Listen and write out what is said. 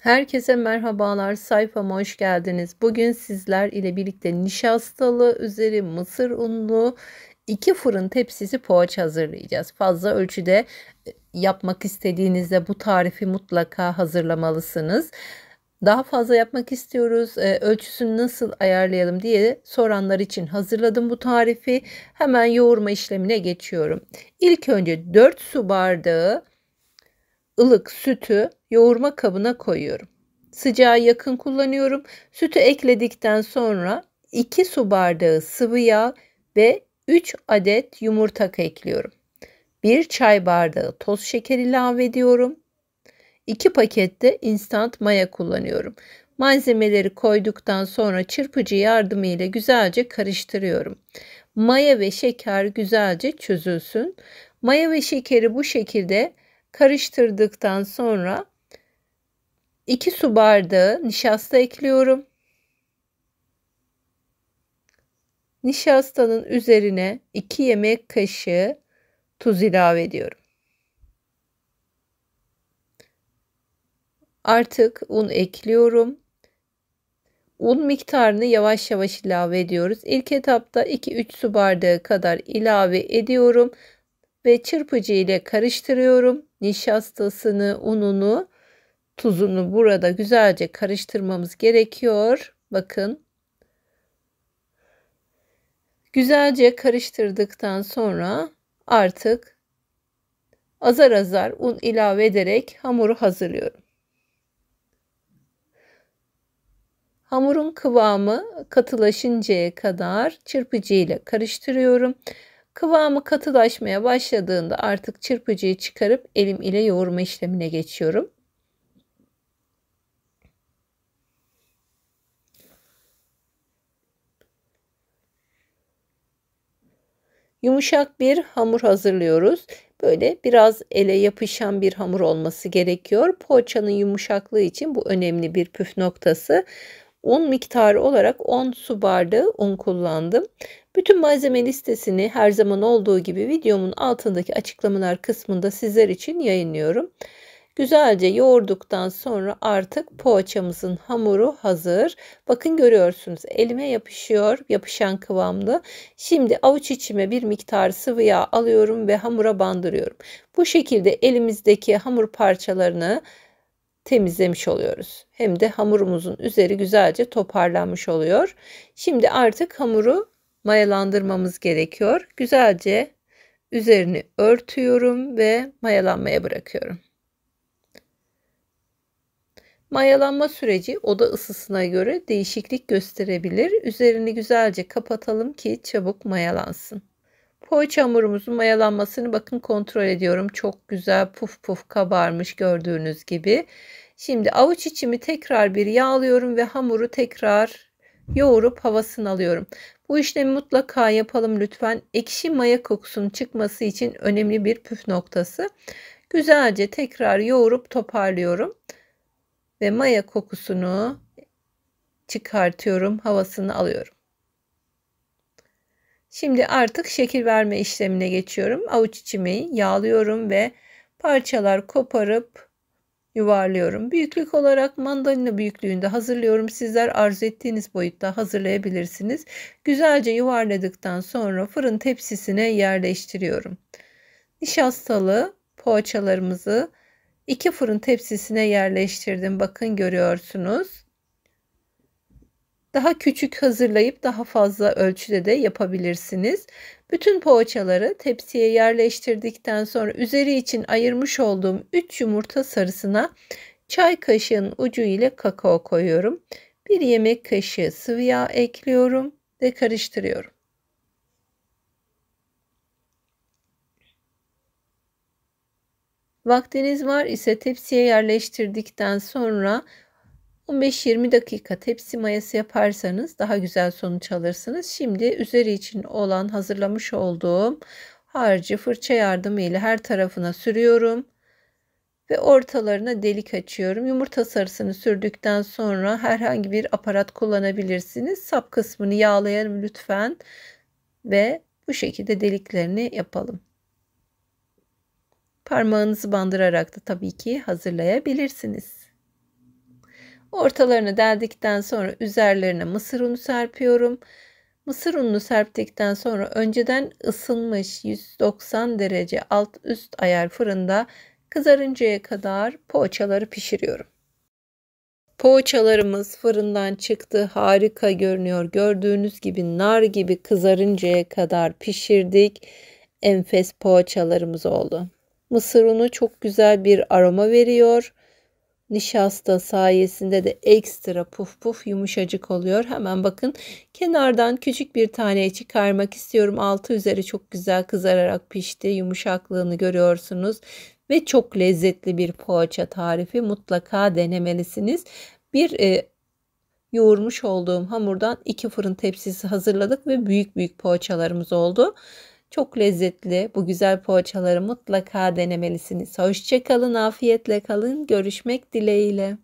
Herkese merhabalar sayfama hoş geldiniz. Bugün sizler ile birlikte nişastalı üzeri mısır unlu iki fırın tepsisi poğaça hazırlayacağız. Fazla ölçüde e, yapmak istediğinizde bu tarifi mutlaka hazırlamalısınız. Daha fazla yapmak istiyoruz. E, ölçüsünü nasıl ayarlayalım diye soranlar için hazırladım bu tarifi. Hemen yoğurma işlemine geçiyorum. İlk önce 4 su bardağı ılık sütü yoğurma kabına koyuyorum. Sıcağı yakın kullanıyorum. Sütü ekledikten sonra 2 su bardağı sıvı yağ ve 3 adet yumurta ekliyorum. 1 çay bardağı toz şeker ilave ediyorum. 2 pakette instant maya kullanıyorum. Malzemeleri koyduktan sonra çırpıcı yardımıyla güzelce karıştırıyorum. Maya ve şeker güzelce çözülsün. Maya ve şekeri bu şekilde karıştırdıktan sonra 2 su bardağı nişasta ekliyorum. Nişastanın üzerine 2 yemek kaşığı tuz ilave ediyorum. Artık un ekliyorum. Un miktarını yavaş yavaş ilave ediyoruz. İlk etapta 2-3 su bardağı kadar ilave ediyorum ve çırpıcı ile karıştırıyorum. Nişastasını, ununu tuzunu burada güzelce karıştırmamız gerekiyor. Bakın. Güzelce karıştırdıktan sonra artık azar azar un ilave ederek hamuru hazırlıyorum. Hamurun kıvamı katılaşıncaya kadar çırpıcı ile karıştırıyorum. Kıvamı katılaşmaya başladığında artık çırpıcıyı çıkarıp elim ile yoğurma işlemine geçiyorum. Yumuşak bir hamur hazırlıyoruz. Böyle biraz ele yapışan bir hamur olması gerekiyor. Poğaçanın yumuşaklığı için bu önemli bir püf noktası. Un miktarı olarak 10 su bardağı un kullandım. Bütün malzeme listesini her zaman olduğu gibi videomun altındaki açıklamalar kısmında sizler için yayınlıyorum. Güzelce yoğurduktan sonra artık poğaçamızın hamuru hazır. Bakın görüyorsunuz elime yapışıyor yapışan kıvamlı. Şimdi avuç içime bir miktar sıvı yağ alıyorum ve hamura bandırıyorum. Bu şekilde elimizdeki hamur parçalarını temizlemiş oluyoruz. Hem de hamurumuzun üzeri güzelce toparlanmış oluyor. Şimdi artık hamuru mayalandırmamız gerekiyor. Güzelce üzerini örtüyorum ve mayalanmaya bırakıyorum. Mayalanma süreci oda ısısına göre değişiklik gösterebilir. Üzerini güzelce kapatalım ki çabuk mayalansın. Poğaça hamurumuzun mayalanmasını bakın kontrol ediyorum. Çok güzel puf puf kabarmış gördüğünüz gibi. Şimdi avuç içimi tekrar bir yağlıyorum ve hamuru tekrar yoğurup havasını alıyorum. Bu işlemi mutlaka yapalım lütfen. Ekşi maya kokusunun çıkması için önemli bir püf noktası. Güzelce tekrar yoğurup toparlıyorum ve maya kokusunu çıkartıyorum, havasını alıyorum. Şimdi artık şekil verme işlemine geçiyorum. Avuç içimi yağlıyorum ve parçalar koparıp yuvarlıyorum. Büyüklük olarak mandalina büyüklüğünde hazırlıyorum. Sizler arzu ettiğiniz boyutta hazırlayabilirsiniz. Güzelce yuvarladıktan sonra fırın tepsisine yerleştiriyorum. Nişastalı poğaçalarımızı 2 fırın tepsisine yerleştirdim. Bakın görüyorsunuz. Daha küçük hazırlayıp daha fazla ölçüde de yapabilirsiniz. Bütün poğaçaları tepsiye yerleştirdikten sonra üzeri için ayırmış olduğum 3 yumurta sarısına çay kaşığının ucu ile kakao koyuyorum. 1 yemek kaşığı sıvı yağ ekliyorum ve karıştırıyorum. Vaktiniz var ise tepsiye yerleştirdikten sonra 15-20 dakika tepsi mayası yaparsanız daha güzel sonuç alırsınız. Şimdi üzeri için olan hazırlamış olduğum harcı fırça yardımıyla her tarafına sürüyorum ve ortalarına delik açıyorum. Yumurta sarısını sürdükten sonra herhangi bir aparat kullanabilirsiniz. Sap kısmını yağlayalım lütfen ve bu şekilde deliklerini yapalım. Parmağınızı bandırarak da tabii ki hazırlayabilirsiniz. Ortalarını deldikten sonra üzerlerine mısır unu serpiyorum. Mısır ununu serptikten sonra önceden ısınmış 190 derece alt üst ayar fırında kızarıncaya kadar poğaçaları pişiriyorum. Poğaçalarımız fırından çıktı. Harika görünüyor. Gördüğünüz gibi nar gibi kızarıncaya kadar pişirdik. Enfes poğaçalarımız oldu. Mısır unu çok güzel bir aroma veriyor. Nişasta sayesinde de ekstra puf puf yumuşacık oluyor. Hemen bakın kenardan küçük bir tane çıkarmak istiyorum. Altı üzeri çok güzel kızararak pişti. Yumuşaklığını görüyorsunuz ve çok lezzetli bir poğaça tarifi mutlaka denemelisiniz. Bir e, yoğurmuş olduğum hamurdan iki fırın tepsisi hazırladık ve büyük büyük poğaçalarımız oldu. Çok lezzetli bu güzel poğaçaları mutlaka denemelisiniz. Hoşçakalın, afiyetle kalın. Görüşmek dileğiyle.